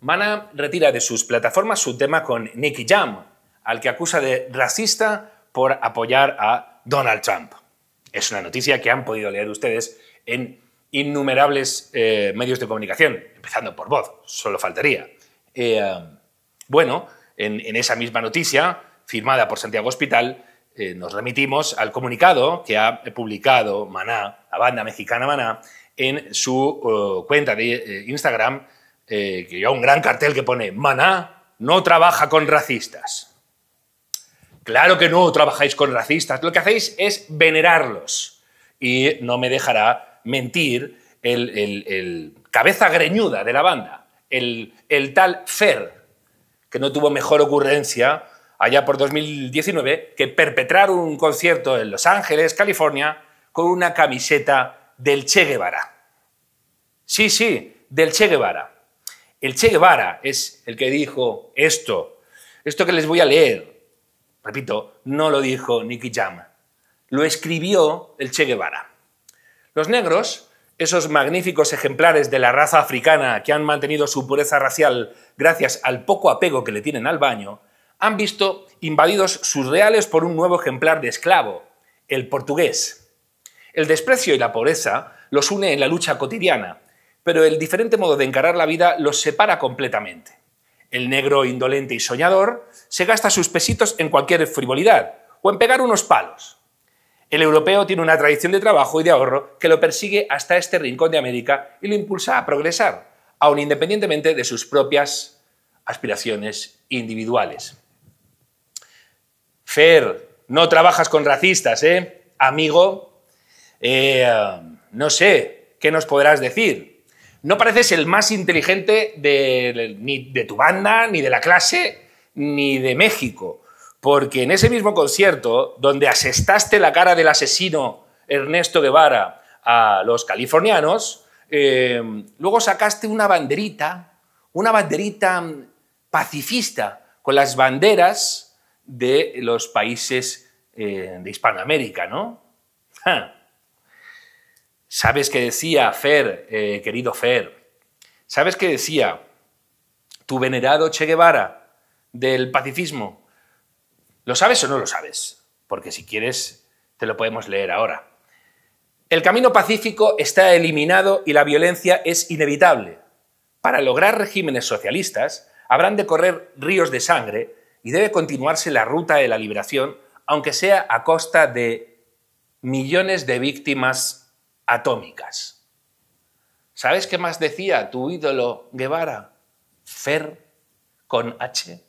Mana retira de sus plataformas su tema con Nicky Jam, al que acusa de racista por apoyar a Donald Trump. Es una noticia que han podido leer ustedes en innumerables eh, medios de comunicación, empezando por voz, solo faltaría. Eh, um, bueno, en, esa misma noticia, firmada por Santiago Hospital, eh, nos remitimos al comunicado que ha publicado Maná, la banda mexicana Maná, en su cuenta de Instagram eh, que lleva un gran cartel que pone, Maná no trabaja con racistas. Claro que no trabajáis con racistas, lo que hacéis es venerarlos. Y no me dejará mentir el, cabeza greñuda de la banda, el tal Fer, que no tuvo mejor ocurrencia allá por 2019 que perpetrar un concierto en Los Ángeles, California, con una camiseta del Che Guevara. Sí, sí, del Che Guevara. El Che Guevara es el que dijo esto, esto que les voy a leer. Repito, no lo dijo Nicky Jam, lo escribió el Che Guevara. Los negros, esos magníficos ejemplares de la raza africana que han mantenido su pureza racial gracias al poco apego que le tienen al baño, han visto invadidos sus reales por un nuevo ejemplar de esclavo, el portugués. El desprecio y la pobreza los une en la lucha cotidiana, pero el diferente modo de encarar la vida los separa completamente. El negro indolente y soñador se gasta sus pesitos en cualquier frivolidad o en pegar unos palos. El europeo tiene una tradición de trabajo y de ahorro que lo persigue hasta este rincón de América y lo impulsa a progresar, aun independientemente de sus propias aspiraciones individuales. Fer, no trabajas con racistas, ¿eh? Amigo, eh, no sé, ¿qué nos podrás decir? no pareces el más inteligente de, ni de tu banda, ni de la clase, ni de México. Porque en ese mismo concierto, donde asestaste la cara del asesino Ernesto Guevara a los californianos, eh, luego sacaste una banderita, una banderita pacifista, con las banderas de los países eh, de Hispanoamérica, ¿no? ¿Sabes qué decía Fer, eh, querido Fer? ¿Sabes qué decía tu venerado Che Guevara del pacifismo? ¿Lo sabes o no lo sabes? Porque si quieres, te lo podemos leer ahora. El camino pacífico está eliminado y la violencia es inevitable. Para lograr regímenes socialistas, habrán de correr ríos de sangre y debe continuarse la ruta de la liberación, aunque sea a costa de millones de víctimas atómicas. ¿Sabes qué más decía tu ídolo Guevara? Fer con H.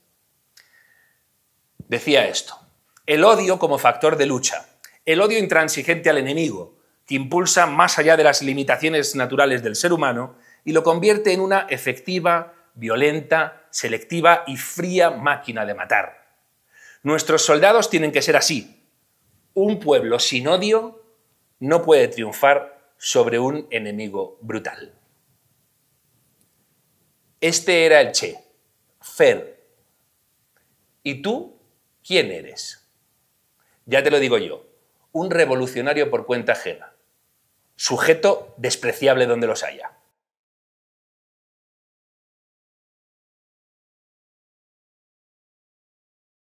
Decía esto, el odio como factor de lucha, el odio intransigente al enemigo, que impulsa más allá de las limitaciones naturales del ser humano y lo convierte en una efectiva, violenta, selectiva y fría máquina de matar. Nuestros soldados tienen que ser así. Un pueblo sin odio no puede triunfar sobre un enemigo brutal. Este era el Che, Fer. ¿Y tú quién eres? Ya te lo digo yo, un revolucionario por cuenta ajena, sujeto despreciable donde los haya.